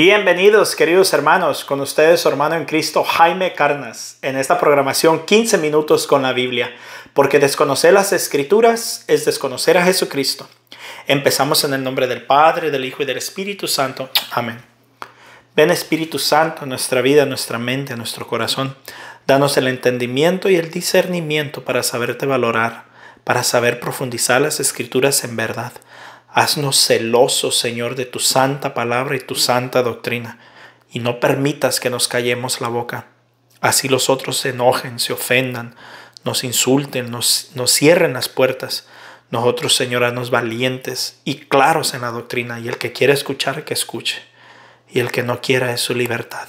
Bienvenidos queridos hermanos, con ustedes su hermano en Cristo Jaime Carnas, en esta programación 15 minutos con la Biblia, porque desconocer las escrituras es desconocer a Jesucristo. Empezamos en el nombre del Padre, del Hijo y del Espíritu Santo. Amén. Ven Espíritu Santo a nuestra vida, a nuestra mente, a nuestro corazón. Danos el entendimiento y el discernimiento para saberte valorar, para saber profundizar las escrituras en verdad Haznos celosos, Señor, de tu santa palabra y tu santa doctrina, y no permitas que nos callemos la boca. Así los otros se enojen, se ofendan, nos insulten, nos, nos cierren las puertas. Nosotros, Señor, haznos valientes y claros en la doctrina, y el que quiera escuchar, que escuche, y el que no quiera es su libertad.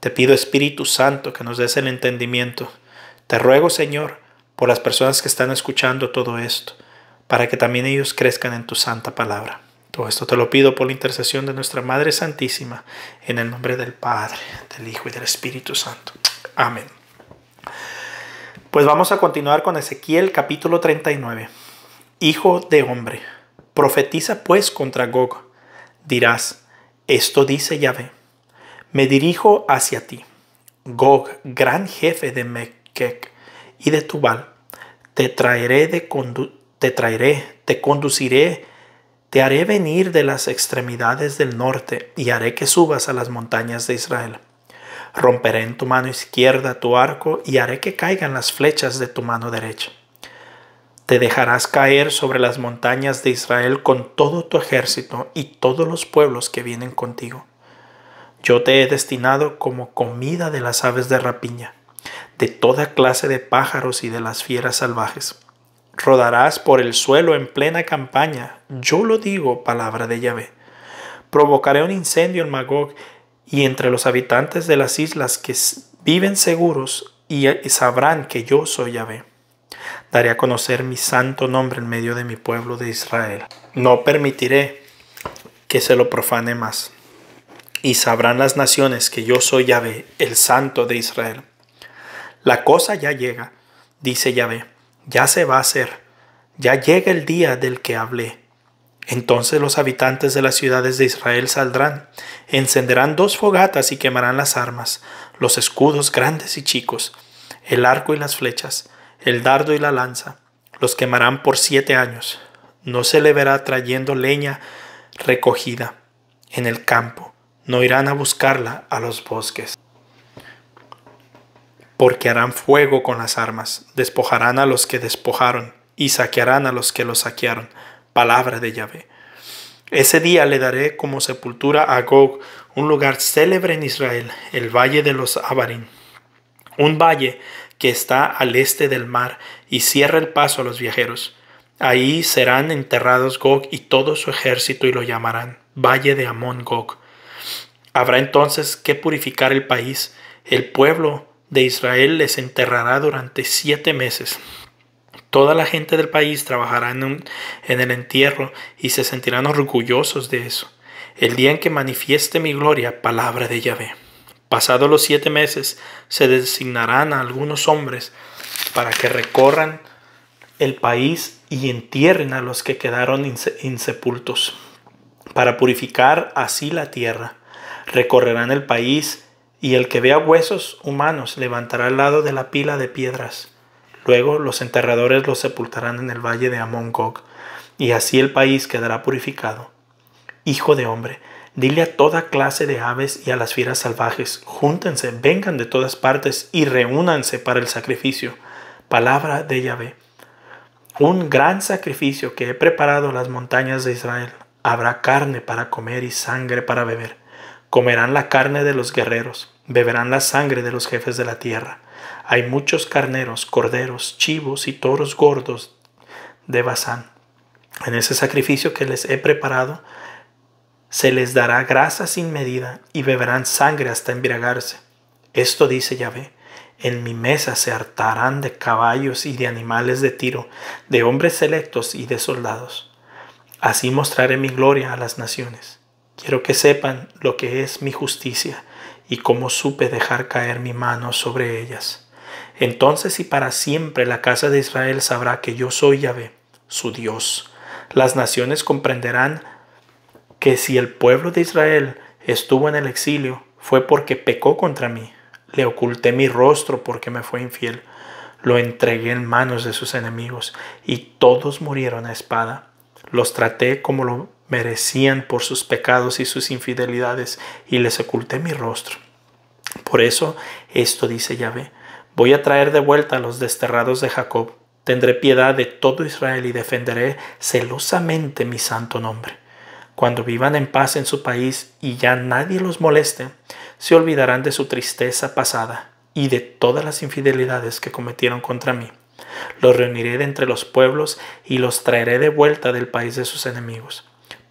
Te pido, Espíritu Santo, que nos des el entendimiento. Te ruego, Señor, por las personas que están escuchando todo esto para que también ellos crezcan en tu santa palabra. Todo esto te lo pido por la intercesión de nuestra Madre Santísima, en el nombre del Padre, del Hijo y del Espíritu Santo. Amén. Pues vamos a continuar con Ezequiel capítulo 39. Hijo de hombre, profetiza pues contra Gog. Dirás, esto dice Yahvé. Me dirijo hacia ti. Gog, gran jefe de Mekek y de Tubal, te traeré de conducta te traeré, te conduciré, te haré venir de las extremidades del norte y haré que subas a las montañas de Israel. Romperé en tu mano izquierda tu arco y haré que caigan las flechas de tu mano derecha. Te dejarás caer sobre las montañas de Israel con todo tu ejército y todos los pueblos que vienen contigo. Yo te he destinado como comida de las aves de rapiña, de toda clase de pájaros y de las fieras salvajes rodarás por el suelo en plena campaña. Yo lo digo, palabra de Yahvé. Provocaré un incendio en Magog y entre los habitantes de las islas que viven seguros eh, y sabrán que yo soy Yahvé. Daré a conocer mi santo nombre en medio de mi pueblo de Israel. No permitiré que se lo profane más. Y sabrán las naciones que yo soy Yahvé, el santo de Israel. La cosa ya llega, dice Yahvé ya se va a hacer, ya llega el día del que hablé. Entonces los habitantes de las ciudades de Israel saldrán, encenderán dos fogatas y quemarán las armas, los escudos grandes y chicos, el arco y las flechas, el dardo y la lanza, los quemarán por siete años. No se le verá trayendo leña recogida en el campo, no irán a buscarla a los bosques porque harán fuego con las armas, despojarán a los que despojaron y saquearán a los que los saquearon. Palabra de Yahvé. Ese día le daré como sepultura a Gog, un lugar célebre en Israel, el valle de los Abarín, un valle que está al este del mar y cierra el paso a los viajeros. Ahí serán enterrados Gog y todo su ejército y lo llamarán Valle de Amón Gog. Habrá entonces que purificar el país, el pueblo de Israel les enterrará durante siete meses. Toda la gente del país trabajará en, el entierro y se sentirán orgullosos de eso. El día en que manifieste mi gloria, palabra de Yahvé. Pasados los siete meses, se designarán a algunos hombres para que recorran el país y entierren a los que quedaron insepultos, para purificar así la tierra. Recorrerán el país y el que vea huesos humanos levantará al lado de la pila de piedras. Luego los enterradores los sepultarán en el valle de amon Gog, y así el país quedará purificado. Hijo de hombre, dile a toda clase de aves y a las fieras salvajes, júntense, vengan de todas partes y reúnanse para el sacrificio. Palabra de Yahvé. Un gran sacrificio que he preparado las montañas de Israel. Habrá carne para comer y sangre para beber. Comerán la carne de los guerreros beberán la sangre de los jefes de la tierra. Hay muchos carneros, corderos, chivos y toros gordos de Bazán. En ese sacrificio que les he preparado, se les dará grasa sin medida y beberán sangre hasta embriagarse. Esto dice Yahvé. En mi mesa se hartarán de caballos y de animales de tiro, de hombres selectos y de soldados. Así mostraré mi gloria a las naciones. Quiero que sepan lo que es mi justicia y cómo supe dejar caer mi mano sobre ellas. Entonces y para siempre la casa de Israel sabrá que yo soy Yahvé, su Dios. Las naciones comprenderán que si el pueblo de Israel estuvo en el exilio, fue porque pecó contra mí. Le oculté mi rostro porque me fue infiel. Lo entregué en manos de sus enemigos y todos murieron a espada. Los traté como lo merecían por sus pecados y sus infidelidades, y les oculté mi rostro. Por eso esto dice Yahvé, voy a traer de vuelta a los desterrados de Jacob, tendré piedad de todo Israel y defenderé celosamente mi santo nombre. Cuando vivan en paz en su país y ya nadie los moleste, se olvidarán de su tristeza pasada y de todas las infidelidades que cometieron contra mí. Los reuniré de entre los pueblos y los traeré de vuelta del país de sus enemigos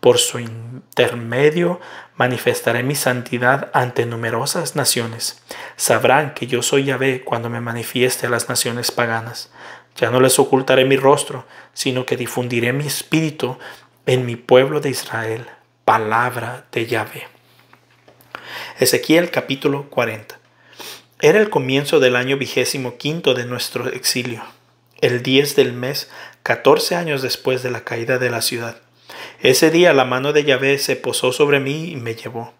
por su intermedio manifestaré mi santidad ante numerosas naciones. Sabrán que yo soy Yahvé cuando me manifieste a las naciones paganas. Ya no les ocultaré mi rostro, sino que difundiré mi espíritu en mi pueblo de Israel. Palabra de Yahvé. Ezequiel capítulo 40. Era el comienzo del año vigésimo quinto de nuestro exilio, el 10 del mes, 14 años después de la caída de la ciudad. Ese día la mano de Yahvé se posó sobre mí y me llevó.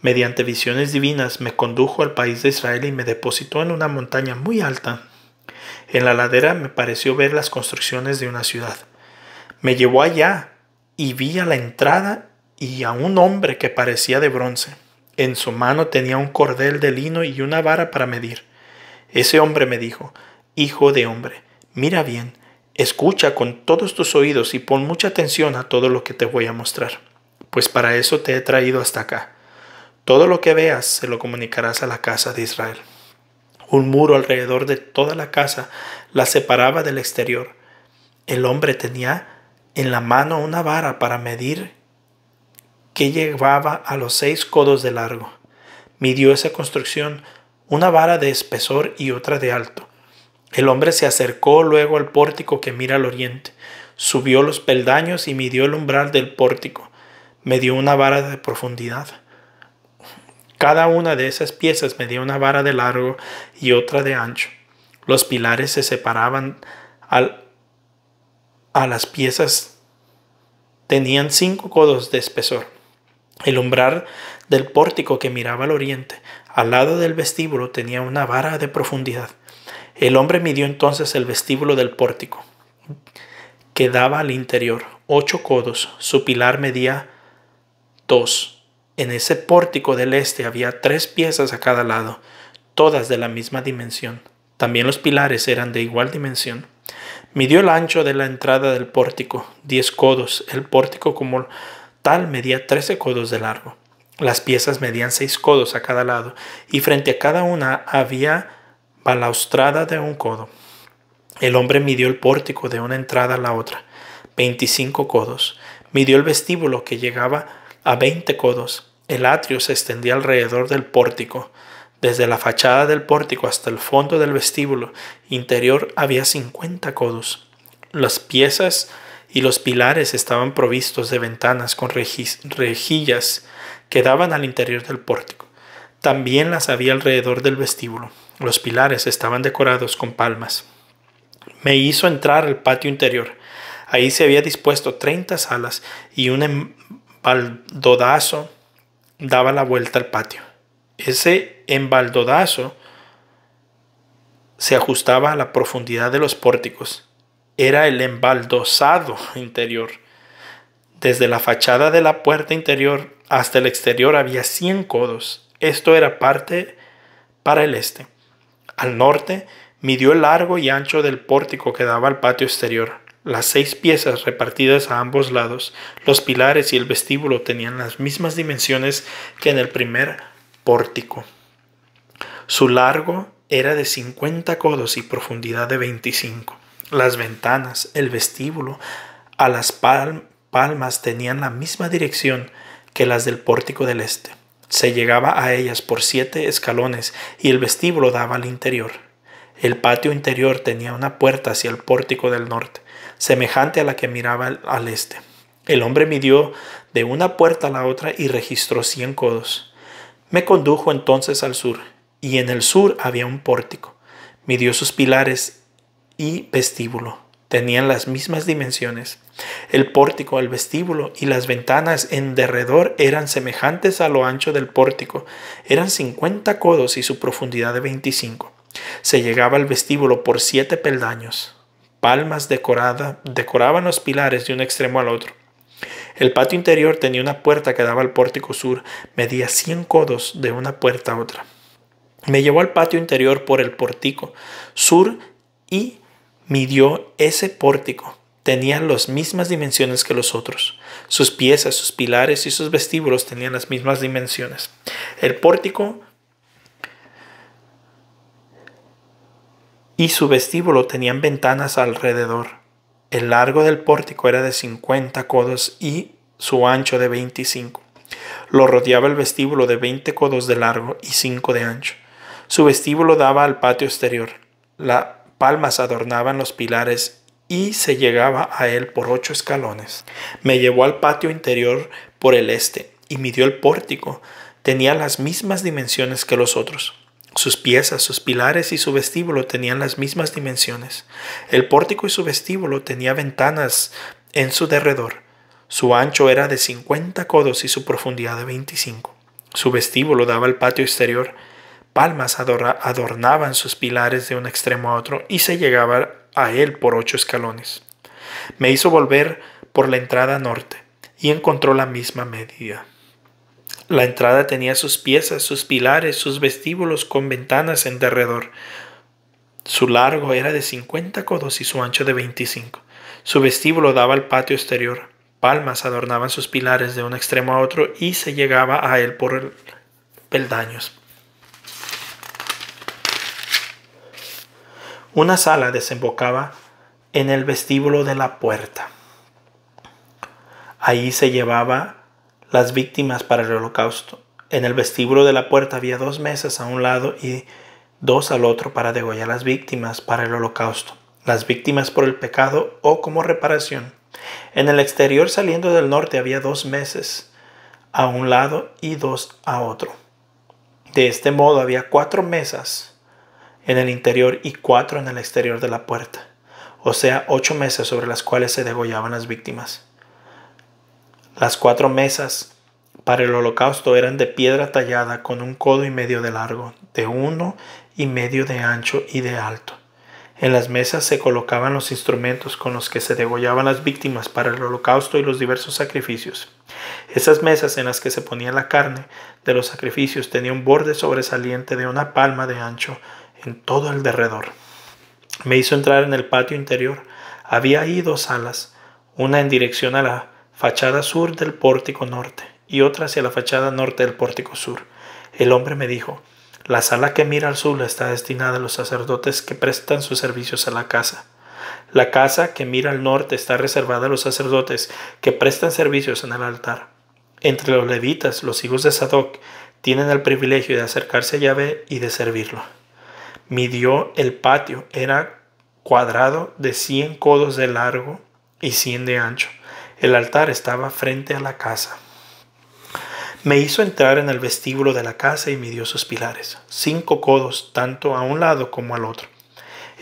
Mediante visiones divinas me condujo al país de Israel y me depositó en una montaña muy alta. En la ladera me pareció ver las construcciones de una ciudad. Me llevó allá y vi a la entrada y a un hombre que parecía de bronce. En su mano tenía un cordel de lino y una vara para medir. Ese hombre me dijo, Hijo de hombre, mira bien, Escucha con todos tus oídos y pon mucha atención a todo lo que te voy a mostrar, pues para eso te he traído hasta acá. Todo lo que veas se lo comunicarás a la casa de Israel. Un muro alrededor de toda la casa la separaba del exterior. El hombre tenía en la mano una vara para medir que llevaba a los seis codos de largo. Midió esa construcción, una vara de espesor y otra de alto el hombre se acercó luego al pórtico que mira al oriente, subió los peldaños y midió el umbral del pórtico. dio una vara de profundidad. Cada una de esas piezas dio una vara de largo y otra de ancho. Los pilares se separaban al, a las piezas. Tenían cinco codos de espesor. El umbral del pórtico que miraba al oriente, al lado del vestíbulo, tenía una vara de profundidad. El hombre midió entonces el vestíbulo del pórtico que daba al interior ocho codos, su pilar medía dos. En ese pórtico del este había tres piezas a cada lado, todas de la misma dimensión. También los pilares eran de igual dimensión. Midió el ancho de la entrada del pórtico, diez codos. El pórtico como tal medía trece codos de largo. Las piezas medían seis codos a cada lado, y frente a cada una había balaustrada de un codo. El hombre midió el pórtico de una entrada a la otra, 25 codos. Midió el vestíbulo que llegaba a 20 codos. El atrio se extendía alrededor del pórtico. Desde la fachada del pórtico hasta el fondo del vestíbulo interior había 50 codos. Las piezas y los pilares estaban provistos de ventanas con rejillas que daban al interior del pórtico. También las había alrededor del vestíbulo. Los pilares estaban decorados con palmas. Me hizo entrar al patio interior. Ahí se había dispuesto 30 salas y un embaldodazo daba la vuelta al patio. Ese embaldodazo se ajustaba a la profundidad de los pórticos. Era el embaldosado interior. Desde la fachada de la puerta interior hasta el exterior había 100 codos esto era parte para el este. Al norte midió el largo y ancho del pórtico que daba al patio exterior. Las seis piezas repartidas a ambos lados, los pilares y el vestíbulo tenían las mismas dimensiones que en el primer pórtico. Su largo era de 50 codos y profundidad de 25. Las ventanas, el vestíbulo, a las palmas tenían la misma dirección que las del pórtico del este. Se llegaba a ellas por siete escalones y el vestíbulo daba al interior. El patio interior tenía una puerta hacia el pórtico del norte, semejante a la que miraba al este. El hombre midió de una puerta a la otra y registró cien codos. Me condujo entonces al sur, y en el sur había un pórtico. Midió sus pilares y vestíbulo. Tenían las mismas dimensiones. El pórtico, el vestíbulo y las ventanas en derredor eran semejantes a lo ancho del pórtico. Eran 50 codos y su profundidad de 25. Se llegaba al vestíbulo por siete peldaños. Palmas decorada, decoraban los pilares de un extremo al otro. El patio interior tenía una puerta que daba al pórtico sur, medía 100 codos de una puerta a otra. Me llevó al patio interior por el pórtico sur y midió ese pórtico tenían las mismas dimensiones que los otros. Sus piezas, sus pilares y sus vestíbulos tenían las mismas dimensiones. El pórtico y su vestíbulo tenían ventanas alrededor. El largo del pórtico era de 50 codos y su ancho de 25. Lo rodeaba el vestíbulo de 20 codos de largo y 5 de ancho. Su vestíbulo daba al patio exterior. Las palmas adornaban los pilares y se llegaba a él por ocho escalones. Me llevó al patio interior por el este y midió el pórtico. Tenía las mismas dimensiones que los otros. Sus piezas, sus pilares y su vestíbulo tenían las mismas dimensiones. El pórtico y su vestíbulo tenía ventanas en su derredor. Su ancho era de cincuenta codos y su profundidad de veinticinco. Su vestíbulo daba al patio exterior. Palmas adornaban sus pilares de un extremo a otro y se llegaba a él por ocho escalones. Me hizo volver por la entrada norte y encontró la misma medida. La entrada tenía sus piezas, sus pilares, sus vestíbulos con ventanas en derredor. Su largo era de 50 codos y su ancho de 25. Su vestíbulo daba al patio exterior. Palmas adornaban sus pilares de un extremo a otro y se llegaba a él por peldaños. Una sala desembocaba en el vestíbulo de la puerta. Ahí se llevaba las víctimas para el holocausto. En el vestíbulo de la puerta había dos mesas a un lado y dos al otro para degollar las víctimas para el holocausto, las víctimas por el pecado o como reparación. En el exterior saliendo del norte había dos mesas a un lado y dos a otro. De este modo había cuatro mesas en el interior y cuatro en el exterior de la puerta, o sea, ocho mesas sobre las cuales se degollaban las víctimas. Las cuatro mesas para el holocausto eran de piedra tallada con un codo y medio de largo, de uno y medio de ancho y de alto. En las mesas se colocaban los instrumentos con los que se degollaban las víctimas para el holocausto y los diversos sacrificios. Esas mesas en las que se ponía la carne de los sacrificios tenían un borde sobresaliente de una palma de ancho en todo el derredor. Me hizo entrar en el patio interior. Había ahí dos salas, una en dirección a la fachada sur del pórtico norte y otra hacia la fachada norte del pórtico sur. El hombre me dijo, la sala que mira al sur está destinada a los sacerdotes que prestan sus servicios a la casa. La casa que mira al norte está reservada a los sacerdotes que prestan servicios en el altar. Entre los levitas, los hijos de Sadoc tienen el privilegio de acercarse a Yahvé y de servirlo. Midió el patio, era cuadrado de 100 codos de largo y 100 de ancho. El altar estaba frente a la casa. Me hizo entrar en el vestíbulo de la casa y midió sus pilares, cinco codos, tanto a un lado como al otro.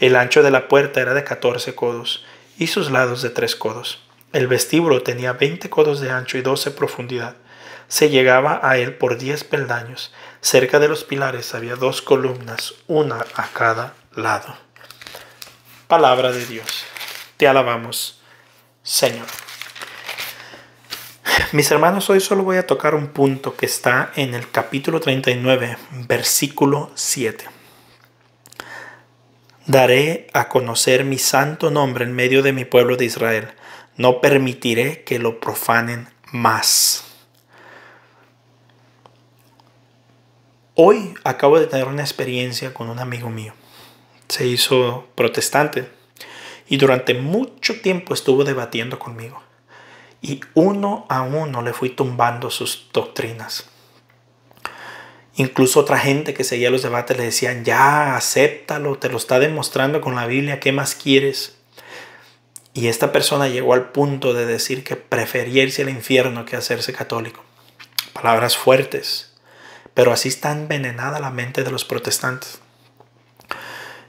El ancho de la puerta era de 14 codos y sus lados de tres codos. El vestíbulo tenía 20 codos de ancho y 12 de profundidad se llegaba a él por diez peldaños. Cerca de los pilares había dos columnas, una a cada lado. Palabra de Dios. Te alabamos, Señor. Mis hermanos, hoy solo voy a tocar un punto que está en el capítulo 39, versículo 7. Daré a conocer mi santo nombre en medio de mi pueblo de Israel. No permitiré que lo profanen más. Hoy acabo de tener una experiencia con un amigo mío. Se hizo protestante y durante mucho tiempo estuvo debatiendo conmigo. Y uno a uno le fui tumbando sus doctrinas. Incluso otra gente que seguía los debates le decían, ya, acéptalo, te lo está demostrando con la Biblia, ¿qué más quieres? Y esta persona llegó al punto de decir que prefería irse al infierno que hacerse católico. Palabras fuertes. Pero así está envenenada la mente de los protestantes.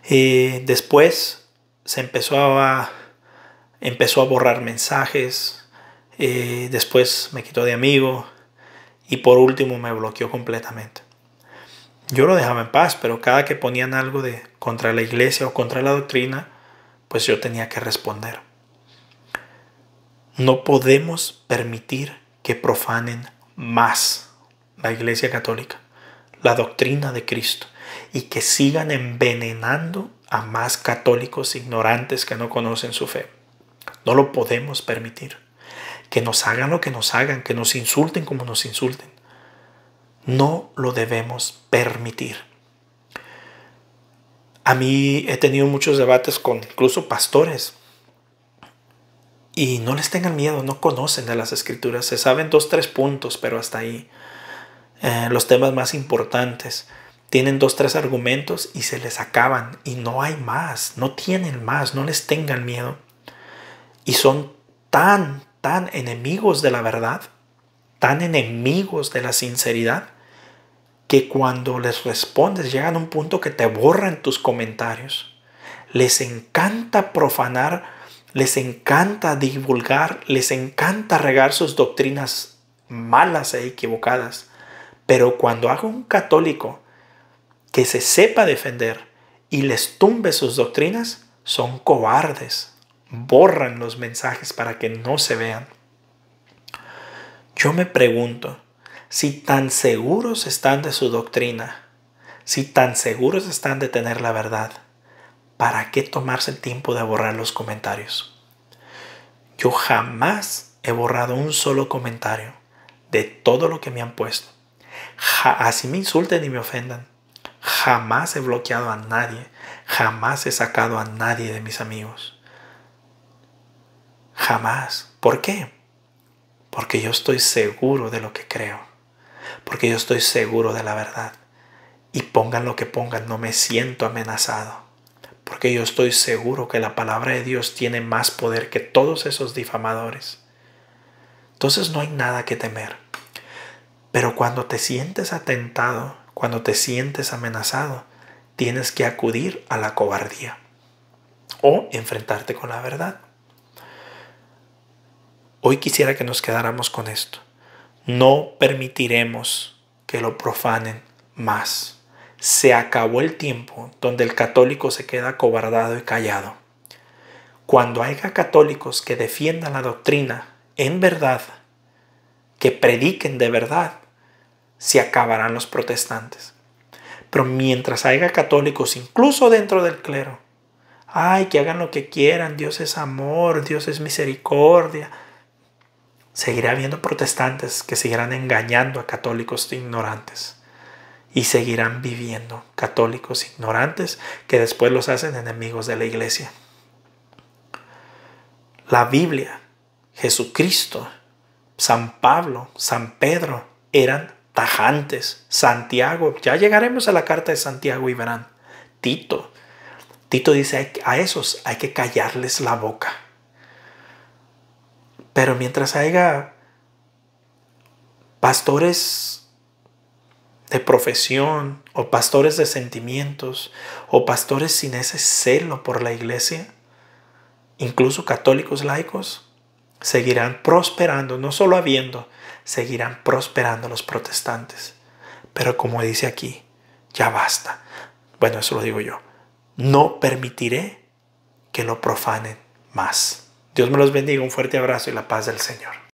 Y después se empezó a, empezó a borrar mensajes. después me quitó de amigo. Y por último me bloqueó completamente. Yo lo dejaba en paz, pero cada que ponían algo de contra la iglesia o contra la doctrina, pues yo tenía que responder. No podemos permitir que profanen más la Iglesia Católica, la doctrina de Cristo, y que sigan envenenando a más católicos ignorantes que no conocen su fe. No lo podemos permitir. Que nos hagan lo que nos hagan, que nos insulten como nos insulten. No lo debemos permitir. A mí he tenido muchos debates con incluso pastores y no les tengan miedo, no conocen de las escrituras, se saben dos, tres puntos, pero hasta ahí. Eh, los temas más importantes. Tienen dos, tres argumentos y se les acaban y no hay más, no tienen más, no les tengan miedo. Y son tan, tan enemigos de la verdad, tan enemigos de la sinceridad, que cuando les respondes llegan a un punto que te borran tus comentarios. Les encanta profanar, les encanta divulgar, les encanta regar sus doctrinas malas e equivocadas. Pero cuando hago un católico que se sepa defender y les tumbe sus doctrinas, son cobardes. Borran los mensajes para que no se vean. Yo me pregunto, si tan seguros están de su doctrina, si tan seguros están de tener la verdad, ¿para qué tomarse el tiempo de borrar los comentarios? Yo jamás he borrado un solo comentario de todo lo que me han puesto así me insulten y me ofendan. Jamás he bloqueado a nadie. Jamás he sacado a nadie de mis amigos. Jamás. ¿Por qué? Porque yo estoy seguro de lo que creo. Porque yo estoy seguro de la verdad. Y pongan lo que pongan, no me siento amenazado. Porque yo estoy seguro que la palabra de Dios tiene más poder que todos esos difamadores. Entonces no hay nada que temer. Pero cuando te sientes atentado, cuando te sientes amenazado, tienes que acudir a la cobardía o enfrentarte con la verdad. Hoy quisiera que nos quedáramos con esto. No permitiremos que lo profanen más. Se acabó el tiempo donde el católico se queda cobardado y callado. Cuando haya católicos que defiendan la doctrina en verdad, que prediquen de verdad, se acabarán los protestantes. Pero mientras haya católicos, incluso dentro del clero, ay, que hagan lo que quieran, Dios es amor, Dios es misericordia, seguirá habiendo protestantes que seguirán engañando a católicos ignorantes y seguirán viviendo católicos ignorantes que después los hacen enemigos de la iglesia. La Biblia, Jesucristo, San Pablo, San Pedro eran tajantes. Santiago, ya llegaremos a la carta de Santiago y verán. Tito. Tito dice a esos hay que callarles la boca. Pero mientras haya pastores de profesión o pastores de sentimientos o pastores sin ese celo por la iglesia, incluso católicos laicos, seguirán prosperando, no solo habiendo, seguirán prosperando los protestantes. Pero como dice aquí, ya basta. Bueno, eso lo digo yo. No permitiré que lo profanen más. Dios me los bendiga, un fuerte abrazo y la paz del Señor.